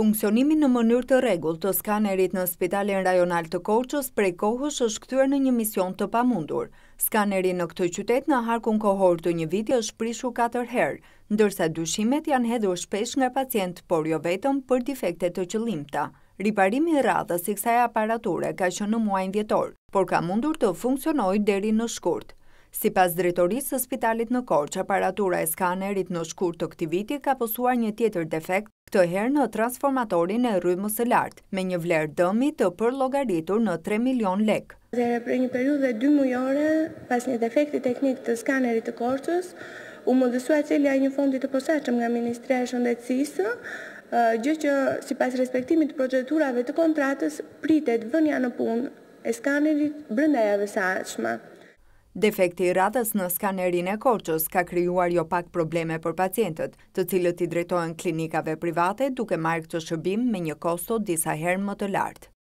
Funksionimi në mënyrë të regull të skanerit në Spitalin Rajonal të koqës prej kohësh është këtyr në një mision të pamundur. Skanerin në këtë qytet në harkun kohor të një viti është prishu 4 herë, ndërsa dyshimet janë hedhur shpesh nga pacient, por jo vetëm për defekte të qëlimta. Riparimi rrathës i kësaj aparature ka që në muajnë vjetor, por ka mundur të funksionoj deri në shkurt. Si pas dritorisë së spitalit në korë që aparatura e skanerit në shkur të këti viti ka posuar një tjetër defekt këtë herë në transformatorin e rrymës e lartë, me një vlerë dëmi të për logaritur në 3 milion lek. Dhe për një periud dhe 2 mujore, pas një defekti teknik të skanerit të Korçës, u më dësua cilja një fondit të posaqëm nga Ministre e Shëndetsisë, gjë që si pas respektimit të projekturave të kontratës, pritet vënja në punë e skanerit dhe saqma. Defekti i radhës në skanerin e korqës ka kryuar jo pak probleme për pacientët, të cilët i drejtojnë klinikave private duke marrë këtë shërbim me një kosto disa herë më të lartë.